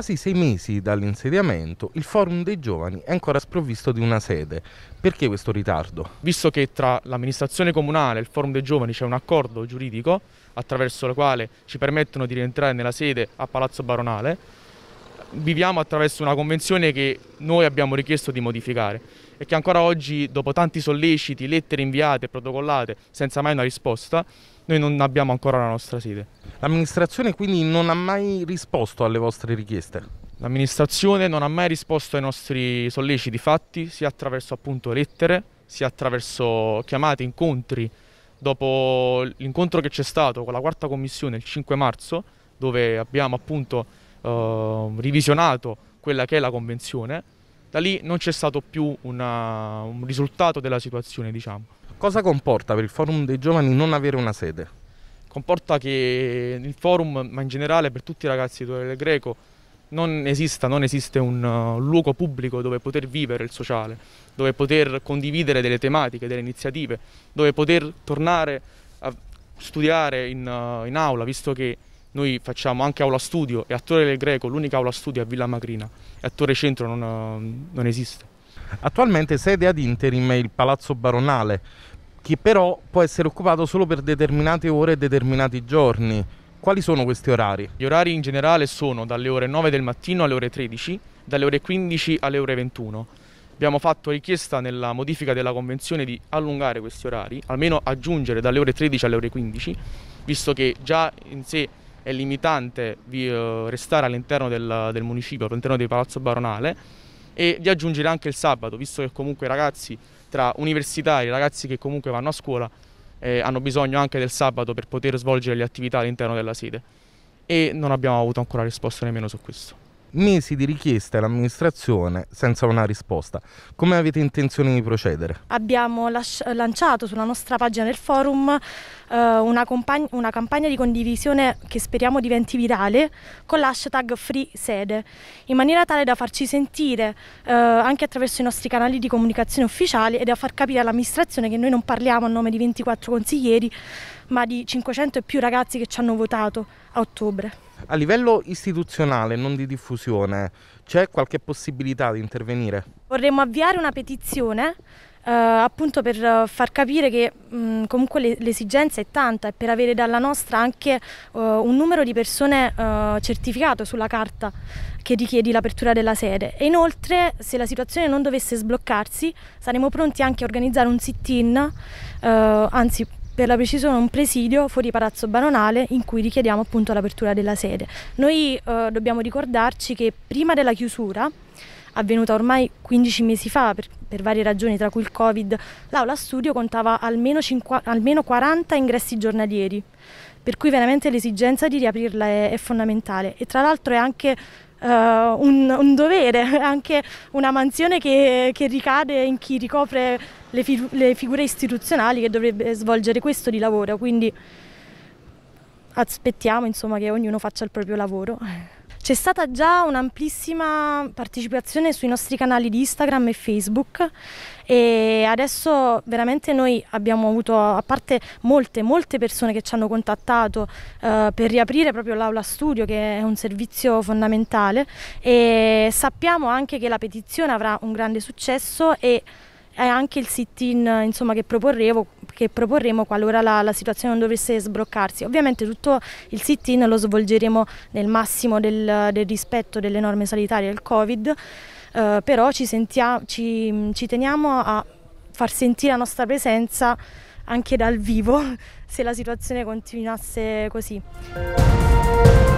quasi sei mesi dall'insediamento, il Forum dei Giovani è ancora sprovvisto di una sede. Perché questo ritardo? Visto che tra l'amministrazione comunale e il Forum dei Giovani c'è un accordo giuridico attraverso il quale ci permettono di rientrare nella sede a Palazzo Baronale, viviamo attraverso una convenzione che noi abbiamo richiesto di modificare e che ancora oggi, dopo tanti solleciti, lettere inviate e protocollate senza mai una risposta, noi non abbiamo ancora la nostra sede. L'amministrazione quindi non ha mai risposto alle vostre richieste? L'amministrazione non ha mai risposto ai nostri solleciti fatti, sia attraverso appunto lettere, sia attraverso chiamate, incontri. Dopo l'incontro che c'è stato con la quarta commissione il 5 marzo, dove abbiamo appunto eh, revisionato quella che è la convenzione, da lì non c'è stato più una, un risultato della situazione. Diciamo. Cosa comporta per il forum dei giovani non avere una sede? Comporta che il forum, ma in generale per tutti i ragazzi di Torre Greco, non, esista, non esiste un uh, luogo pubblico dove poter vivere il sociale, dove poter condividere delle tematiche, delle iniziative, dove poter tornare a studiare in, uh, in aula, visto che noi facciamo anche aula studio e a Torre del Greco l'unica aula studio è a Villa Macrina e a Torre Centro non, eh, non esiste. Attualmente sede ad interim è il Palazzo Baronale, che però può essere occupato solo per determinate ore e determinati giorni. Quali sono questi orari? Gli orari in generale sono dalle ore 9 del mattino alle ore 13, dalle ore 15 alle ore 21. Abbiamo fatto richiesta nella modifica della convenzione di allungare questi orari, almeno aggiungere dalle ore 13 alle ore 15, visto che già in sé è limitante vi, uh, restare all'interno del, del, municipio, all'interno di Palazzo Baronale e di aggiungere anche il sabato, visto che comunque i ragazzi tra universitari, ragazzi che comunque vanno a scuola, eh, hanno bisogno anche del sabato per poter svolgere le attività all'interno della sede e non abbiamo avuto ancora risposta nemmeno su questo mesi di richieste all'amministrazione senza una risposta. Come avete intenzione di procedere? Abbiamo lanciato sulla nostra pagina del forum eh, una, una, campagna di condivisione che speriamo diventi virale con l'hashtag Free Sede, in maniera tale da farci sentire eh, anche attraverso i nostri canali di comunicazione ufficiali e da far capire all'amministrazione che noi non parliamo a nome di 24 consiglieri, ma di 500 e più ragazzi che ci hanno votato a ottobre. A livello istituzionale, non di diffusione, c'è qualche possibilità di intervenire? Vorremmo avviare una petizione eh, appunto per eh, far capire che mh, mm, comunque l'esigenza è tanta e per avere dalla nostra anche eh, un numero di persone eh, certificato sulla carta che richiede l'apertura della sede e inoltre se la situazione non dovesse sbloccarsi saremo pronti anche a organizzare un sit-in, eh, anzi per la precisione un presidio fuori Palazzo Baronale in cui richiediamo appunto l'apertura della sede. Noi eh, dobbiamo ricordarci che prima della chiusura, avvenuta ormai 15 mesi fa per, per varie ragioni tra cui il Covid, l'aula studio contava almeno, 50, almeno 40 ingressi giornalieri, per cui veramente l'esigenza di riaprirla è, è fondamentale e tra l'altro è anche uh, un, un, dovere, anche una mansione che, che ricade in chi ricopre le, fi le, figure istituzionali che dovrebbe svolgere questo di lavoro, quindi aspettiamo insomma, che ognuno faccia il proprio lavoro. C'è stata già un'amplissima partecipazione sui nostri canali di Instagram e Facebook e adesso veramente noi abbiamo avuto, a parte molte, molte persone che ci hanno contattato eh, per riaprire proprio l'aula studio che è un servizio fondamentale e sappiamo anche che la petizione avrà un grande successo e è anche il sit-in insomma, che, che, proporremo qualora la, la, situazione non dovesse sbloccarsi. Ovviamente tutto il sit-in lo svolgeremo nel massimo del, del, rispetto delle norme sanitarie del Covid, eh, però ci, sentia, ci, ci teniamo a far sentire la nostra presenza anche dal vivo se la situazione continuasse così.